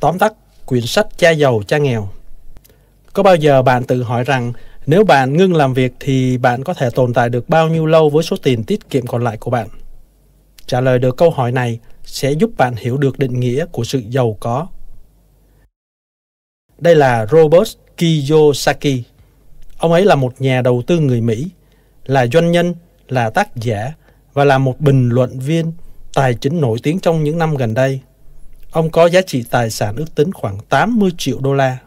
Tóm tắt quyển sách Cha giàu cha nghèo. Có bao giờ bạn tự hỏi rằng nếu bạn ngưng làm việc thì bạn có thể tồn tại được bao nhiêu lâu với số tiền tiết kiệm còn lại của bạn? Trả lời được câu hỏi này sẽ giúp bạn hiểu được định nghĩa của sự giàu có. Đây là Robert Kiyosaki. Ông ấy là một nhà đầu tư người Mỹ, là doanh nhân, là tác giả và là một bình luận viên tài chính nổi tiếng trong những năm gần đây. Ông có giá trị tài sản ước tính khoảng 80 triệu đô la.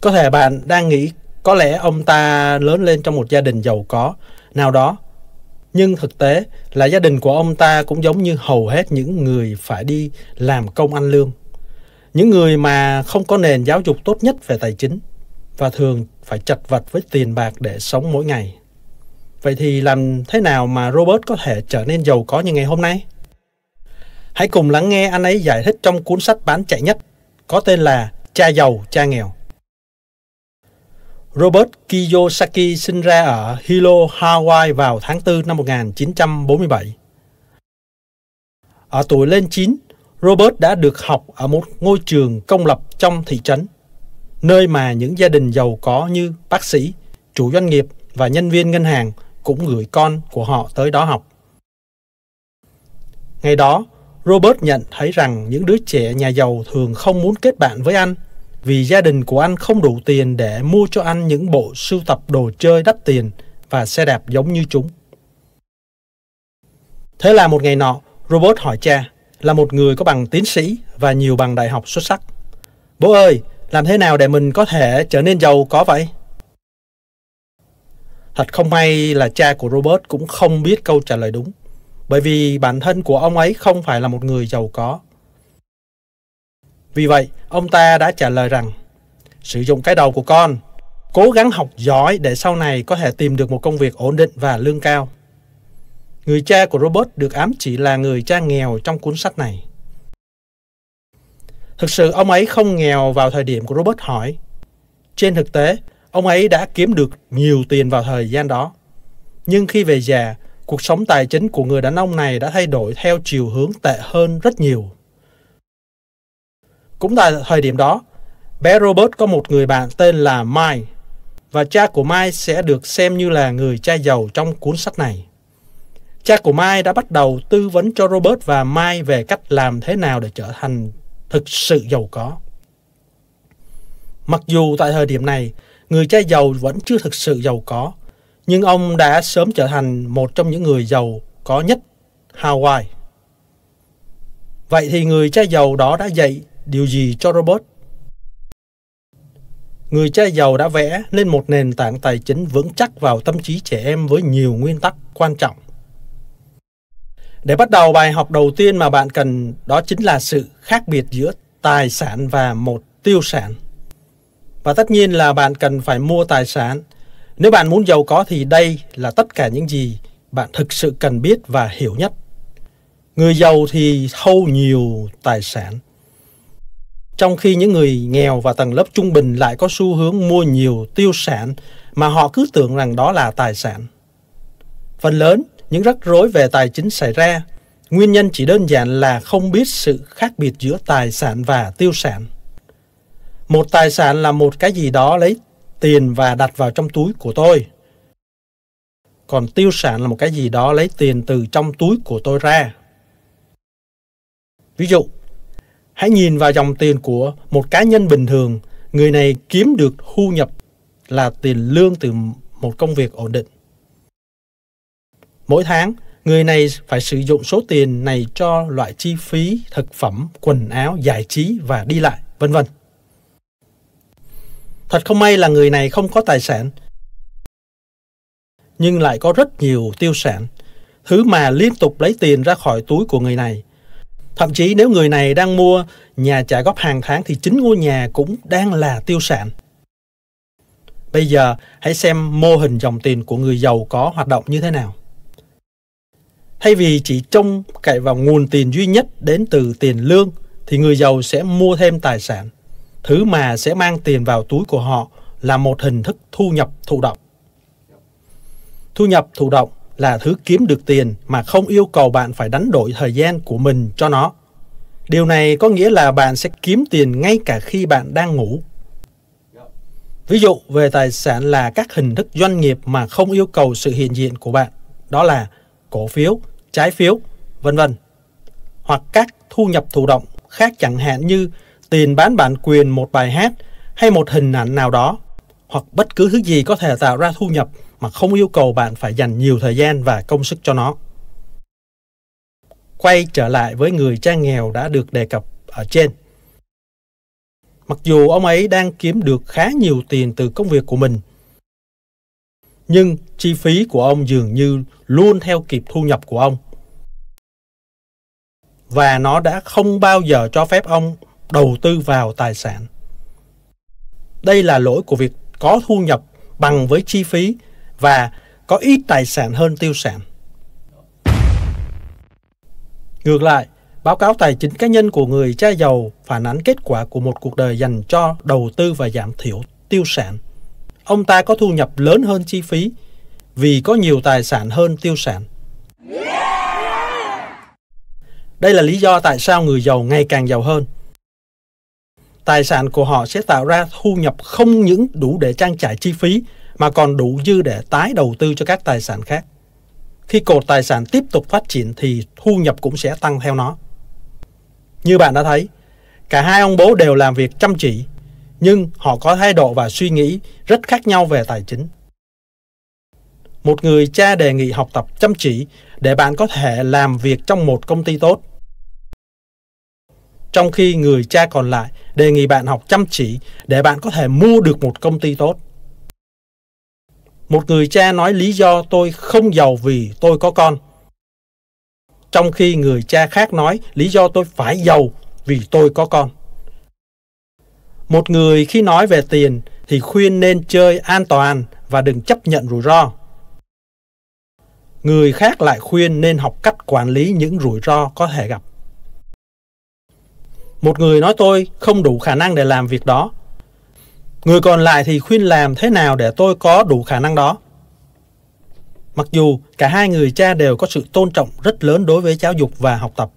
Có thể bạn đang nghĩ có lẽ ông ta lớn lên trong một gia đình giàu có nào đó. Nhưng thực tế là gia đình của ông ta cũng giống như hầu hết những người phải đi làm công ăn lương. Những người mà không có nền giáo dục tốt nhất về tài chính và thường phải chật vật với tiền bạc để sống mỗi ngày. Vậy thì làm thế nào mà Robert có thể trở nên giàu có như ngày hôm nay? Hãy cùng lắng nghe anh ấy giải thích trong cuốn sách bán chạy nhất có tên là Cha giàu, cha nghèo. Robert Kiyosaki sinh ra ở Hilo, Hawaii vào tháng 4 năm 1947. Ở tuổi lên 9, Robert đã được học ở một ngôi trường công lập trong thị trấn, nơi mà những gia đình giàu có như bác sĩ, chủ doanh nghiệp và nhân viên ngân hàng cũng gửi con của họ tới đó học. Ngày đó, Robert nhận thấy rằng những đứa trẻ nhà giàu thường không muốn kết bạn với anh vì gia đình của anh không đủ tiền để mua cho anh những bộ sưu tập đồ chơi đắt tiền và xe đạp giống như chúng. Thế là một ngày nọ, Robert hỏi cha, là một người có bằng tiến sĩ và nhiều bằng đại học xuất sắc. Bố ơi, làm thế nào để mình có thể trở nên giàu có vậy? Thật không may là cha của Robert cũng không biết câu trả lời đúng bởi vì bản thân của ông ấy không phải là một người giàu có. Vì vậy, ông ta đã trả lời rằng, sử dụng cái đầu của con, cố gắng học giỏi để sau này có thể tìm được một công việc ổn định và lương cao. Người cha của Robert được ám chỉ là người cha nghèo trong cuốn sách này. Thực sự ông ấy không nghèo vào thời điểm của Robert hỏi. Trên thực tế, ông ấy đã kiếm được nhiều tiền vào thời gian đó. Nhưng khi về già, cuộc sống tài chính của người đàn ông này đã thay đổi theo chiều hướng tệ hơn rất nhiều. Cũng tại thời điểm đó, bé Robert có một người bạn tên là Mai, và cha của Mai sẽ được xem như là người cha giàu trong cuốn sách này. Cha của Mai đã bắt đầu tư vấn cho Robert và Mai về cách làm thế nào để trở thành thực sự giàu có. Mặc dù tại thời điểm này, người cha giàu vẫn chưa thực sự giàu có, nhưng ông đã sớm trở thành một trong những người giàu có nhất Hawaii. Vậy thì người cha giàu đó đã dạy điều gì cho Robert? Người cha giàu đã vẽ nên một nền tảng tài chính vững chắc vào tâm trí trẻ em với nhiều nguyên tắc quan trọng. Để bắt đầu bài học đầu tiên mà bạn cần đó chính là sự khác biệt giữa tài sản và một tiêu sản. Và tất nhiên là bạn cần phải mua tài sản nếu bạn muốn giàu có thì đây là tất cả những gì bạn thực sự cần biết và hiểu nhất. Người giàu thì thâu nhiều tài sản. Trong khi những người nghèo và tầng lớp trung bình lại có xu hướng mua nhiều tiêu sản mà họ cứ tưởng rằng đó là tài sản. Phần lớn, những rắc rối về tài chính xảy ra, nguyên nhân chỉ đơn giản là không biết sự khác biệt giữa tài sản và tiêu sản. Một tài sản là một cái gì đó lấy tiền và đặt vào trong túi của tôi. Còn tiêu sản là một cái gì đó lấy tiền từ trong túi của tôi ra. Ví dụ, hãy nhìn vào dòng tiền của một cá nhân bình thường, người này kiếm được thu nhập là tiền lương từ một công việc ổn định. Mỗi tháng, người này phải sử dụng số tiền này cho loại chi phí thực phẩm, quần áo, giải trí và đi lại, vân vân. Thật không may là người này không có tài sản, nhưng lại có rất nhiều tiêu sản, thứ mà liên tục lấy tiền ra khỏi túi của người này. Thậm chí nếu người này đang mua nhà trả góp hàng tháng thì chính ngôi nhà cũng đang là tiêu sản. Bây giờ hãy xem mô hình dòng tiền của người giàu có hoạt động như thế nào. Thay vì chỉ trông cậy vào nguồn tiền duy nhất đến từ tiền lương thì người giàu sẽ mua thêm tài sản. Thứ mà sẽ mang tiền vào túi của họ là một hình thức thu nhập thụ động. Thu nhập thụ động là thứ kiếm được tiền mà không yêu cầu bạn phải đánh đổi thời gian của mình cho nó. Điều này có nghĩa là bạn sẽ kiếm tiền ngay cả khi bạn đang ngủ. Ví dụ về tài sản là các hình thức doanh nghiệp mà không yêu cầu sự hiện diện của bạn, đó là cổ phiếu, trái phiếu, vân vân. Hoặc các thu nhập thụ động khác chẳng hạn như tiền bán bản quyền một bài hát hay một hình ảnh nào đó, hoặc bất cứ thứ gì có thể tạo ra thu nhập mà không yêu cầu bạn phải dành nhiều thời gian và công sức cho nó. Quay trở lại với người cha nghèo đã được đề cập ở trên. Mặc dù ông ấy đang kiếm được khá nhiều tiền từ công việc của mình, nhưng chi phí của ông dường như luôn theo kịp thu nhập của ông. Và nó đã không bao giờ cho phép ông đầu tư vào tài sản. Đây là lỗi của việc có thu nhập bằng với chi phí và có ít tài sản hơn tiêu sản. Ngược lại, báo cáo tài chính cá nhân của người cha giàu phản ánh kết quả của một cuộc đời dành cho đầu tư và giảm thiểu tiêu sản. Ông ta có thu nhập lớn hơn chi phí vì có nhiều tài sản hơn tiêu sản. Đây là lý do tại sao người giàu ngày càng giàu hơn tài sản của họ sẽ tạo ra thu nhập không những đủ để trang trải chi phí mà còn đủ dư để tái đầu tư cho các tài sản khác. Khi cột tài sản tiếp tục phát triển thì thu nhập cũng sẽ tăng theo nó. Như bạn đã thấy, cả hai ông bố đều làm việc chăm chỉ, nhưng họ có thái độ và suy nghĩ rất khác nhau về tài chính. Một người cha đề nghị học tập chăm chỉ để bạn có thể làm việc trong một công ty tốt. Trong khi người cha còn lại đề nghị bạn học chăm chỉ để bạn có thể mua được một công ty tốt. Một người cha nói lý do tôi không giàu vì tôi có con. Trong khi người cha khác nói lý do tôi phải giàu vì tôi có con. Một người khi nói về tiền thì khuyên nên chơi an toàn và đừng chấp nhận rủi ro. Người khác lại khuyên nên học cách quản lý những rủi ro có thể gặp. Một người nói tôi không đủ khả năng để làm việc đó. Người còn lại thì khuyên làm thế nào để tôi có đủ khả năng đó. Mặc dù cả hai người cha đều có sự tôn trọng rất lớn đối với giáo dục và học tập,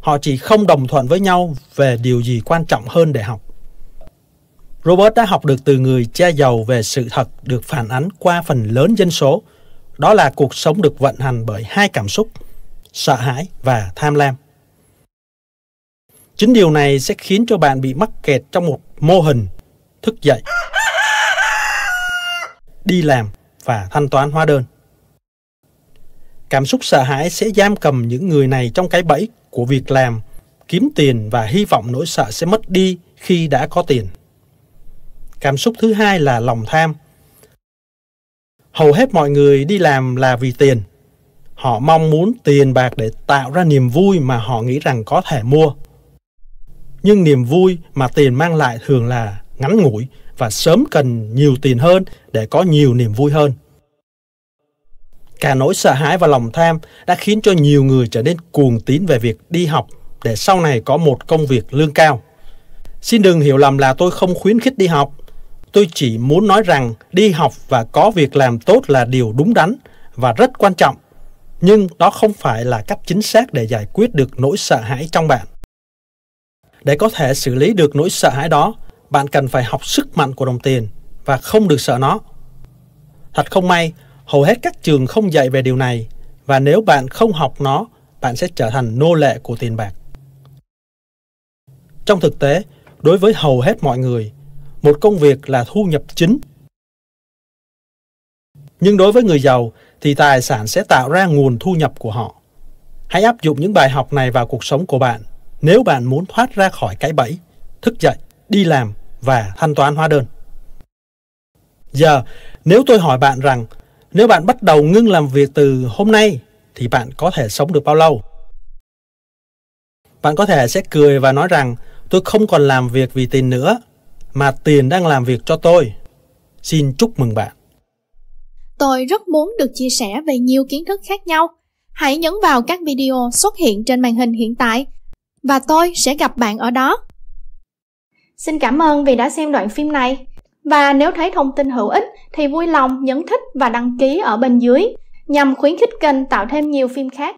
họ chỉ không đồng thuận với nhau về điều gì quan trọng hơn để học. Robert đã học được từ người cha giàu về sự thật được phản ánh qua phần lớn dân số, đó là cuộc sống được vận hành bởi hai cảm xúc, sợ hãi và tham lam. Chính điều này sẽ khiến cho bạn bị mắc kẹt trong một mô hình thức dậy, đi làm và thanh toán hóa đơn. Cảm xúc sợ hãi sẽ giam cầm những người này trong cái bẫy của việc làm, kiếm tiền và hy vọng nỗi sợ sẽ mất đi khi đã có tiền. Cảm xúc thứ hai là lòng tham. Hầu hết mọi người đi làm là vì tiền. Họ mong muốn tiền bạc để tạo ra niềm vui mà họ nghĩ rằng có thể mua nhưng niềm vui mà tiền mang lại thường là ngắn ngủi và sớm cần nhiều tiền hơn để có nhiều niềm vui hơn. Cả nỗi sợ hãi và lòng tham đã khiến cho nhiều người trở nên cuồng tín về việc đi học để sau này có một công việc lương cao. Xin đừng hiểu lầm là tôi không khuyến khích đi học. Tôi chỉ muốn nói rằng đi học và có việc làm tốt là điều đúng đắn và rất quan trọng. Nhưng đó không phải là cách chính xác để giải quyết được nỗi sợ hãi trong bạn. Để có thể xử lý được nỗi sợ hãi đó, bạn cần phải học sức mạnh của đồng tiền và không được sợ nó. Thật không may, hầu hết các trường không dạy về điều này và nếu bạn không học nó, bạn sẽ trở thành nô lệ của tiền bạc. Trong thực tế, đối với hầu hết mọi người, một công việc là thu nhập chính. Nhưng đối với người giàu thì tài sản sẽ tạo ra nguồn thu nhập của họ. Hãy áp dụng những bài học này vào cuộc sống của bạn nếu bạn muốn thoát ra khỏi cái bẫy, thức dậy, đi làm và thanh toán hóa đơn. Giờ, nếu tôi hỏi bạn rằng nếu bạn bắt đầu ngưng làm việc từ hôm nay thì bạn có thể sống được bao lâu? Bạn có thể sẽ cười và nói rằng tôi không còn làm việc vì tiền nữa mà tiền đang làm việc cho tôi. Xin chúc mừng bạn. Tôi rất muốn được chia sẻ về nhiều kiến thức khác nhau. Hãy nhấn vào các video xuất hiện trên màn hình hiện tại và tôi sẽ gặp bạn ở đó. Xin cảm ơn vì đã xem đoạn phim này. Và nếu thấy thông tin hữu ích thì vui lòng nhấn thích và đăng ký ở bên dưới nhằm khuyến khích kênh tạo thêm nhiều phim khác.